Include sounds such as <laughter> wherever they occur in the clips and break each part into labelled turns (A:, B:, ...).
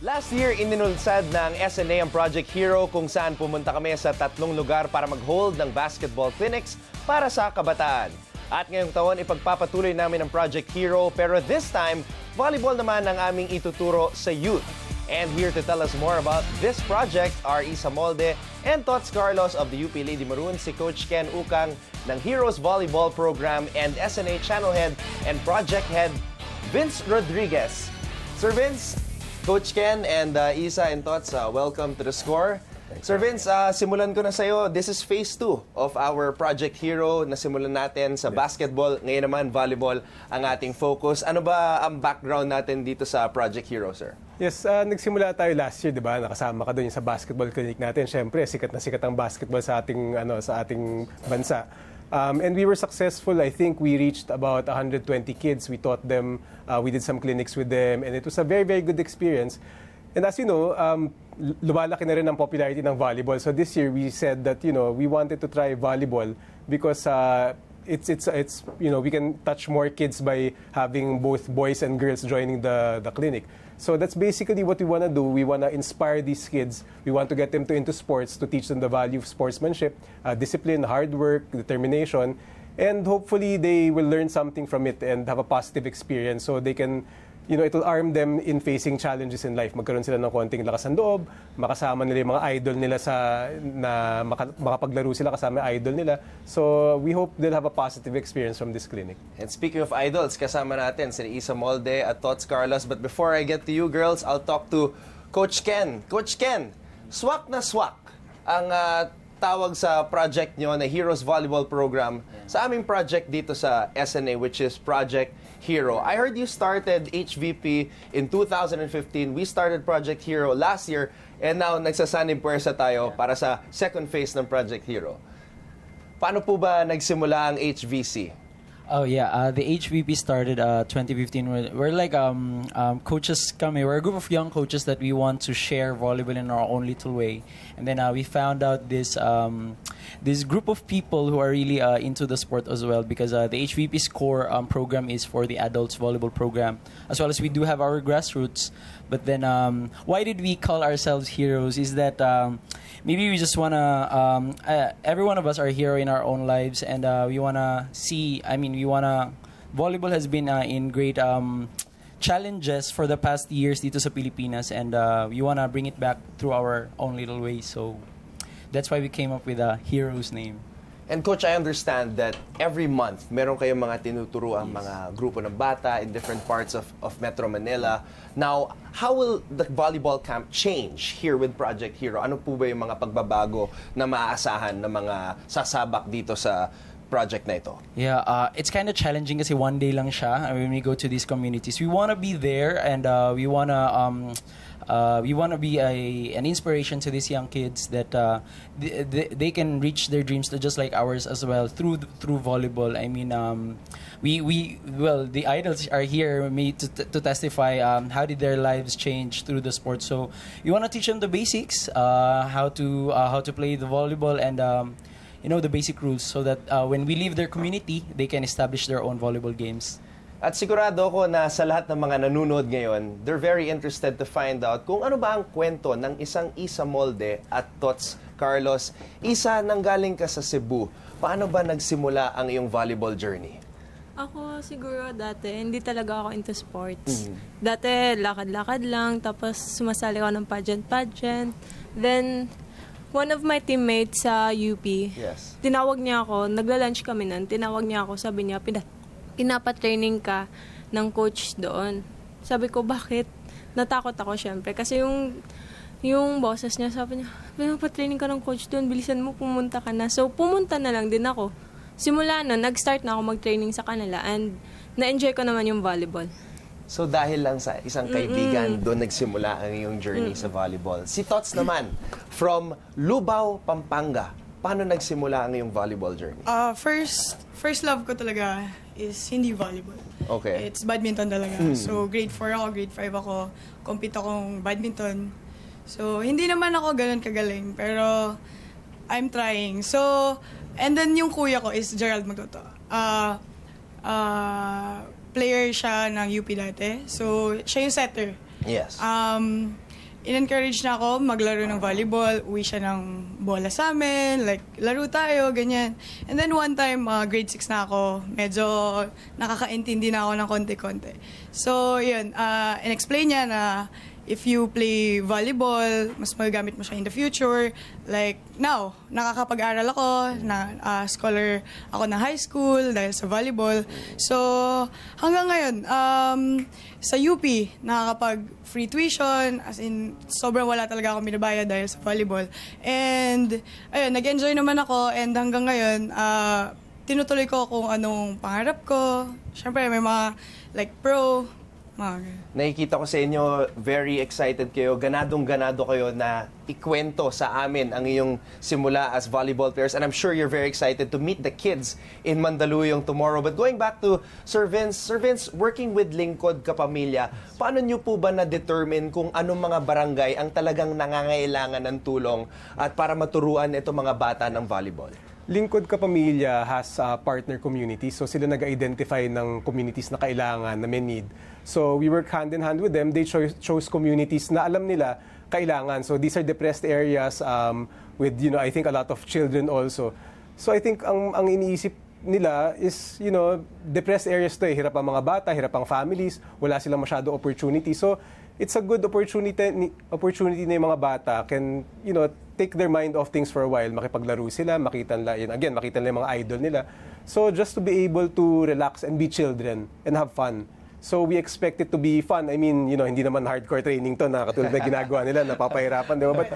A: Last year, ininulsad ng SNA ang Project Hero kung saan pumunta kami sa tatlong lugar para mag-hold ng basketball clinics para sa kabataan. At ngayong taon, ipagpapatuloy namin ang Project Hero pero this time, volleyball naman ang aming ituturo sa youth. And here to tell us more about this project are Isa Molde and Tots Carlos of the UP Lady Maroon, si Coach Ken Ukang ng Heroes Volleyball Program and SNA Channel Head and Project Head Vince Rodriguez. Sir Vince, Coach Ken and uh, Isa and Totsa, uh, welcome to The Score. Thank Sir Vince, uh, simulan ko na sa'yo. This is phase 2 of our Project Hero na simulan natin sa basketball. Ngayon naman, volleyball ang ating focus. Ano ba ang background natin dito sa Project Hero, sir?
B: Yes, uh, nagsimula tayo last year, 'di ba? Nakasama ka doon sa basketball clinic natin. Syempre, sikat na sikat ang basketball sa ating ano, sa ating bansa. Um, and we were successful. I think we reached about 120 kids. We taught them, uh, we did some clinics with them, and it was a very, very good experience. And as you know, um, lumalaki na rin ang popularity ng volleyball. So this year, we said that, you know, we wanted to try volleyball because uh, it's it's it's you know we can touch more kids by having both boys and girls joining the the clinic. So that's basically what we want to do. We want to inspire these kids. We want to get them to into sports to teach them the value of sportsmanship, uh, discipline, hard work, determination, and hopefully they will learn something from it and have a positive experience so they can you know, it will arm them in facing challenges in life. Magkaroon sila ng konting lakas ng loob, makasama nila yung mga idol nila sa na maka, makapaglaro sila kasama yung idol nila. So we hope they'll have a positive experience from this clinic. And speaking
A: of idols, kasama natin si Isa Molde at Tots Carlos. But before I get to you girls, I'll talk to Coach Ken. Coach Ken, swak na swak ang uh, tawag sa project nyo na Heroes Volleyball Program sa aming project dito sa SNA which is Project Hero. I heard you started HVP in 2015. We started Project Hero last year and now nagsasanim puwersa tayo para sa second phase ng Project Hero. Paano po ba nagsimula ang HVC?
C: Oh yeah, uh, the HVP started uh, 2015. We're, we're like um, um, coaches coming. We're a group of young coaches that we want to share volleyball in our own little way. And then uh, we found out this um, this group of people who are really uh, into the sport as well because uh, the HVP core um, program is for the adults volleyball program as well as we do have our grassroots but then, um, why did we call ourselves heroes? Is that um, maybe we just wanna um, uh, every one of us are a hero in our own lives, and uh, we wanna see. I mean, we wanna. Volleyball has been uh, in great um, challenges for the past years dito sa Pilipinas, and uh, we wanna bring it back through our own little way. So that's why we came up with a uh, heroes name.
A: And Coach, I understand that every month, meron kayong mga tinuturo ang yes. mga grupo ng bata in different parts of, of Metro Manila. Now, how will the volleyball camp change here with Project Hero? Ano po ba yung mga pagbabago na maaasahan ng mga sasabak dito sa project na ito?
C: Yeah, uh, it's kind of challenging kasi one day lang siya. Uh, when we go to these communities. We want to be there and uh, we want to... Um, uh, we want to be a, an inspiration to these young kids that uh, th th they can reach their dreams just like ours as well through through volleyball. I mean, um, we we well the idols are here me to, to testify um, how did their lives change through the sport. So you want to teach them the basics, uh, how to uh, how to play the volleyball and. Um, you know, the basic rules so that uh, when we leave their community, they can establish their own volleyball
A: games. At sigurado ako na sa lahat ng mga nanonood ngayon, they're very interested to find out kung ano ba ang kwento ng isang Isa Molde at Tots Carlos. Isa, nang galing ka sa Cebu. Paano ba nagsimula ang iyong volleyball journey?
D: Ako siguro dati, hindi talaga ako into sports. Mm-hmm. Dati, lakad-lakad lang, tapos sumasali ako ng pageant-pageant. Then, one of my teammates sa UP, Yes. tinawag niya ako, nagla-lunch kami nun, tinawag niya ako, sabi niya, pina, pinapa-training ka ng coach doon. Sabi ko, bakit? Natakot ako syempre. Kasi yung yung boses niya, sabi niya, pinapa-training ka ng coach doon, bilisan mo, pumunta ka na. So, pumunta na lang din ako. Simula na, nag-start na ako mag-training sa kanila and na-enjoy ko naman yung volleyball.
A: So dahil lang sa isang kaibigan, mm-hmm. doon nagsimula ang iyong journey mm-hmm. sa mm. volleyball. Si Tots naman, from Lubao, Pampanga, paano nagsimula ang iyong volleyball journey?
E: Uh, first, first love ko talaga is hindi volleyball. Okay. It's badminton talaga. Mm. So grade 4 ako, grade 5 ako, compete akong badminton. So hindi naman ako ganun kagaling, pero I'm trying. So, and then yung kuya ko is Gerald Magoto. Uh, uh, player siya ng UP dati. So, siya yung setter. Yes. Um, in-encourage na ako maglaro ng volleyball. Uwi siya ng bola sa amin. Like, laro tayo, ganyan. And then one time, uh, grade 6 na ako. Medyo nakakaintindi na ako ng konti-konti. So, yun. Uh, in-explain niya na if you play volleyball, mas magagamit mo siya in the future. Like now, nakakapag-aral ako, na uh, scholar ako ng high school dahil sa volleyball. So hanggang ngayon, um, sa UP, nakakapag free tuition, as in sobrang wala talaga akong binabayad dahil sa volleyball. And ayun, nag-enjoy naman ako and hanggang ngayon, uh, tinutuloy ko kung anong pangarap ko. Siyempre, may mga like pro, Mare.
A: Nakikita ko sa inyo, very excited kayo, ganadong-ganado kayo na ikwento sa amin ang iyong simula as volleyball players. And I'm sure you're very excited to meet the kids in Mandaluyong tomorrow. But going back to Sir Vince, Sir Vince, working with Lingkod Kapamilya, paano nyo po ba na-determine kung anong mga barangay ang talagang nangangailangan ng tulong at para maturuan itong mga bata ng volleyball?
B: Lingkod Kapamilya has a partner community. So sila nag-identify ng communities na kailangan, na may need. So we work hand in hand with them. They cho- chose communities na alam nila kailangan. So these are depressed areas um, with, you know, I think a lot of children also. So I think ang, ang iniisip nila is, you know, depressed areas to eh. Hirap ang mga bata, hirap ang families, wala silang masyado opportunity. So, it's a good opportunity, opportunity na yung mga bata can, you know, take their mind off things for a while, makipaglaro sila, makita nila, yun, again, makita nila yung mga idol nila. So just to be able to relax and be children and have fun. So we expect it to be fun. I mean, you know, hindi naman hardcore training to na katulad na ginagawa nila, napapahirapan, di ba? But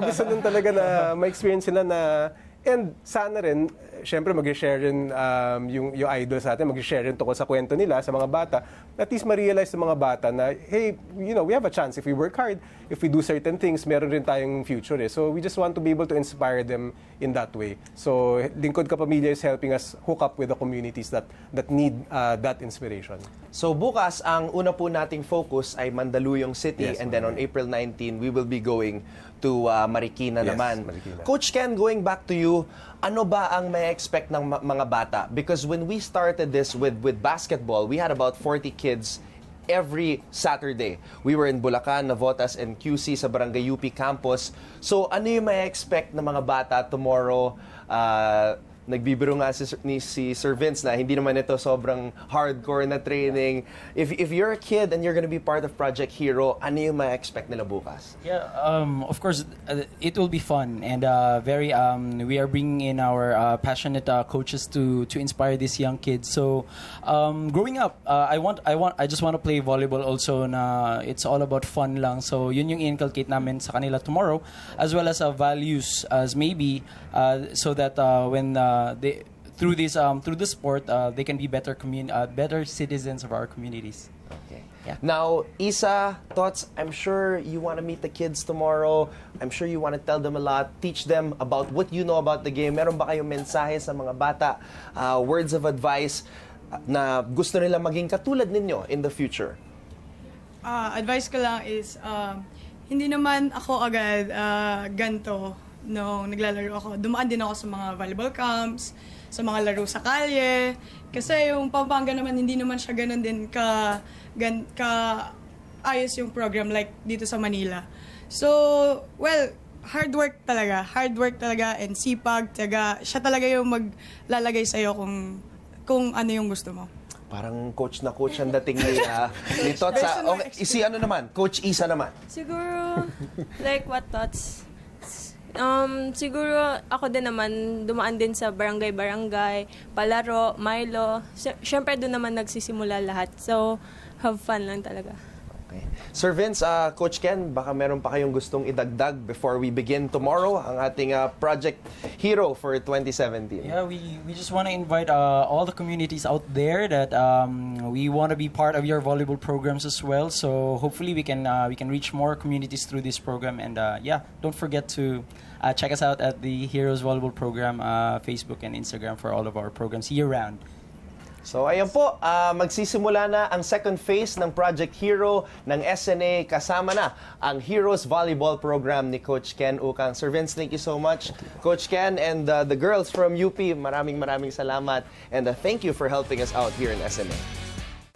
B: gusto nun talaga na ma-experience sila na And sana rin, syempre mag-share rin um, yung, yung idol sa atin, mag-share rin tungkol sa kwento nila sa mga bata. At least ma-realize sa mga bata na, hey, you know, we have a chance if we work hard, if we do certain things, meron rin tayong future eh. So we just want to be able to inspire them in that way. So Lingkod Kapamilya is helping us hook up with the communities that that need uh, that inspiration. So bukas, ang una po nating focus ay Mandaluyong City yes, and then on
A: April 19, we will be going to uh, Marikina yes, naman. Marikina.
B: Coach Ken, going back to you,
A: ano ba ang may expect ng mga bata? Because when we started this with with basketball, we had about 40 kids every Saturday. We were in Bulacan, Navotas, and QC sa Barangay UP campus. So ano yung may expect ng mga bata tomorrow? Uh, nagbibiro nga si, ni, si Sir Vince na hindi naman ito sobrang hardcore na training. If, if you're a kid and you're gonna be part of Project Hero, ano yung ma-expect nila bukas?
C: Yeah, um, of course, uh, it will be fun and uh, very, um, we are bringing in our uh, passionate uh, coaches to, to inspire these young kids. So, um, growing up, uh, I want, I want, I just want to play volleyball also na it's all about fun lang. So, yun yung inculcate namin sa kanila tomorrow as well as uh, values as maybe uh, so that uh, when uh, uh, they through this um, through the sport uh, they can be better commun- uh, better citizens of our communities. Okay. Yeah. Now, Isa, thoughts? I'm sure you
A: want to meet the kids tomorrow. I'm sure you want to tell them a lot, teach them about what you know about the game. Meron ba kayong mensahe sa mga bata? Uh, words of advice uh, na gusto nila maging katulad ninyo in the future?
E: Uh, advice ko lang is, uh, hindi naman ako agad uh, ganto nung naglalaro ako, dumaan din ako sa mga volleyball camps, sa mga laro sa kalye. Kasi yung Pampanga naman, hindi naman siya ganun din ka, gan, ka ayos yung program like dito sa Manila. So, well, hard work talaga. Hard work talaga and sipag. tiyaga. siya talaga yung maglalagay sa'yo kung, kung ano yung gusto mo
A: parang coach na coach ang dating ni, uh, ni <laughs> Totsa. Ah. Okay, si ano naman? Coach Isa naman.
D: Siguro, like what Tots Um, siguro ako din naman dumaan din sa barangay-barangay, palaro, Milo. Sy- syempre doon naman nagsisimula lahat. So, have fun lang talaga.
A: Okay. Sir Vince, uh, Coach Ken, baka meron pa kayong gustong idagdag before we begin tomorrow ang ating uh, Project Hero for 2017. Yeah,
C: we, we just want to invite uh, all the communities out there that um, we want to be part of your volleyball programs as well. So hopefully we can uh, we can reach more communities through this program. And uh, yeah, don't forget to uh, check us out at the Heroes Volleyball Program uh, Facebook and Instagram for all of our programs year round.
A: So ayun po, uh, magsisimula na ang second phase ng Project Hero ng SNA kasama na ang Heroes Volleyball Program ni Coach Ken Ukang. Sir Vince, thank you so much Coach Ken and uh, the girls from UP. Maraming maraming salamat and uh, thank you for helping us out here in SNA.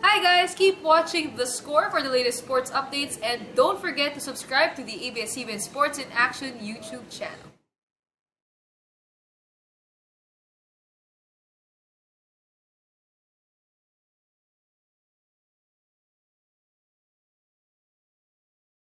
B: Hi guys! Keep watching The Score for the latest sports updates and don't forget to
E: subscribe to the ABS-CBN Sports in Action YouTube channel.